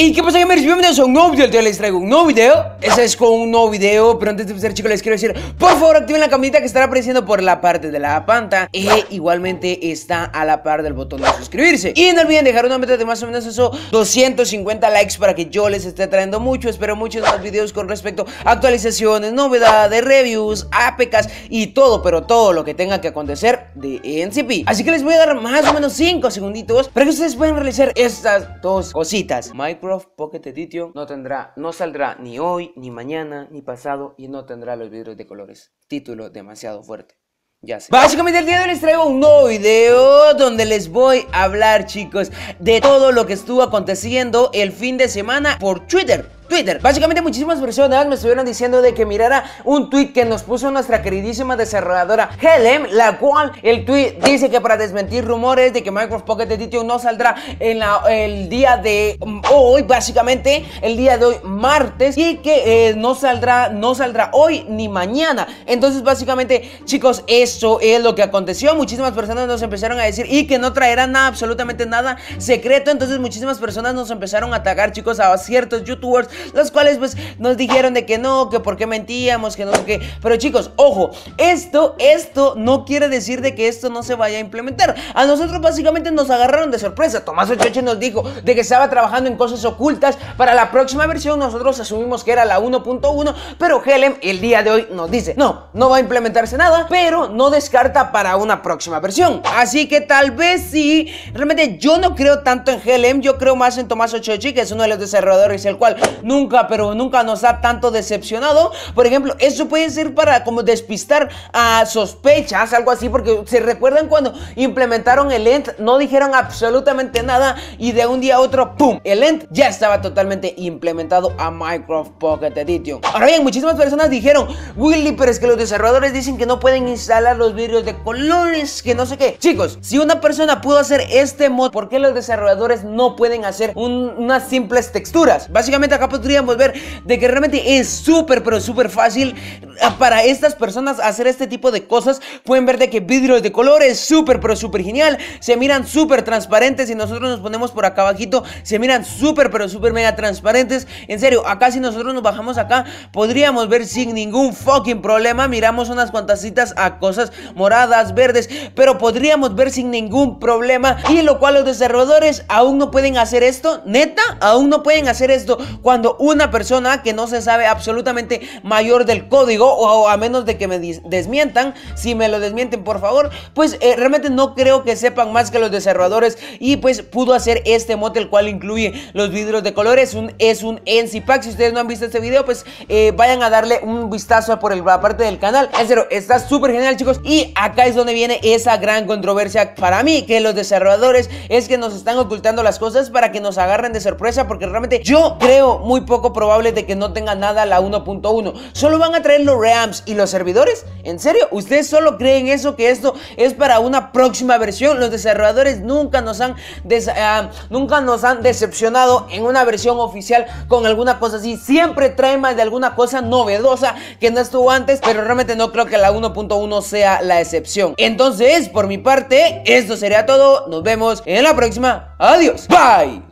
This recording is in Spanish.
¿Y ¿qué pasa gamers? Bienvenidos a un nuevo video, el día les traigo un nuevo video Ese es con un nuevo video, pero antes de empezar chicos les quiero decir Por favor activen la campanita que estará apareciendo por la parte de la pantalla E igualmente está a la par del botón de suscribirse Y no olviden dejar una meta de más o menos eso 250 likes para que yo les esté trayendo mucho Espero muchos más videos con respecto a actualizaciones, novedades, reviews, APKs y todo Pero todo lo que tenga que acontecer de NCP. Así que les voy a dar más o menos 5 segunditos para que ustedes puedan realizar estas dos cositas. Minecraft Pocket Edition no tendrá, no saldrá ni hoy, ni mañana, ni pasado y no tendrá los vidrios de colores. Título demasiado fuerte. Ya sé. Básicamente el día de hoy les traigo un nuevo video donde les voy a hablar chicos de todo lo que estuvo aconteciendo el fin de semana por Twitter Twitter. Básicamente muchísimas personas me estuvieron diciendo de que mirara un tweet que nos puso nuestra queridísima desarrolladora Helen, la cual el tweet dice que para desmentir rumores de que Minecraft Pocket Edition no saldrá en la, el día de mm, hoy, básicamente el día de hoy martes y que eh, no saldrá no saldrá hoy ni mañana. Entonces, básicamente, chicos, eso es lo que aconteció. Muchísimas personas nos empezaron a decir y que no traerán absolutamente nada secreto. Entonces, muchísimas personas nos empezaron a atacar, chicos, a ciertos youtubers los cuales pues nos dijeron de que no, que por qué mentíamos, que no que Pero chicos, ojo, esto, esto no quiere decir de que esto no se vaya a implementar. A nosotros básicamente nos agarraron de sorpresa. Tomás Ochochi nos dijo de que estaba trabajando en cosas ocultas. Para la próxima versión nosotros asumimos que era la 1.1, pero Helem el día de hoy nos dice, no, no va a implementarse nada, pero no descarta para una próxima versión. Así que tal vez sí, realmente yo no creo tanto en Helm. yo creo más en Tomás Ochochi que es uno de los desarrolladores, el cual nunca, pero nunca nos ha tanto decepcionado. Por ejemplo, eso puede ser para como despistar a sospechas, algo así, porque se recuerdan cuando implementaron el ENT, no dijeron absolutamente nada y de un día a otro, ¡pum! El ENT ya estaba totalmente implementado a Minecraft Pocket Edition. Ahora bien, muchísimas personas dijeron, Willy, pero es que los desarrolladores dicen que no pueden instalar los vidrios de colores, que no sé qué. Chicos, si una persona pudo hacer este mod, ¿por qué los desarrolladores no pueden hacer unas simples texturas? Básicamente acá podríamos ver de que realmente es súper, pero súper fácil eh, para estas personas hacer este tipo de cosas. Pueden ver de que vidrios de color es súper, pero súper genial. Se miran súper transparentes y nosotros nos ponemos por acá abajito. Se miran súper, pero súper mega transparentes. En serio, acá si nosotros nos bajamos acá, podríamos ver sin ningún fucking problema. Miramos unas cuantas citas a cosas moradas, verdes, pero podríamos ver sin ningún problema. Y lo cual los desarrolladores aún no pueden hacer esto. Neta, aún no pueden hacer esto cuando una persona que no se sabe absolutamente mayor del código, o a menos de que me desmientan, si me lo desmienten por favor, pues eh, realmente no creo que sepan más que los desarrolladores y pues pudo hacer este mod el cual incluye los vidrios de colores, un, es un NC pack, si ustedes no han visto este video pues eh, vayan a darle un vistazo por la parte del canal, en está súper genial chicos y acá es donde viene esa gran controversia para mí, que los desarrolladores es que nos están ocultando las cosas para que nos agarren de sorpresa porque realmente yo creo muy poco probable de que no tenga nada la 1.1. Solo van a traer los reams y los servidores. ¿En serio? ¿Ustedes solo creen eso que esto es para una próxima versión? Los desarrolladores nunca nos han, ah, nunca nos han decepcionado en una versión oficial con alguna cosa así. Siempre traen más de alguna cosa novedosa que no estuvo antes, pero realmente no creo que la 1.1 sea la excepción. Entonces, por mi parte, esto sería todo. Nos vemos en la próxima. Adiós. Bye.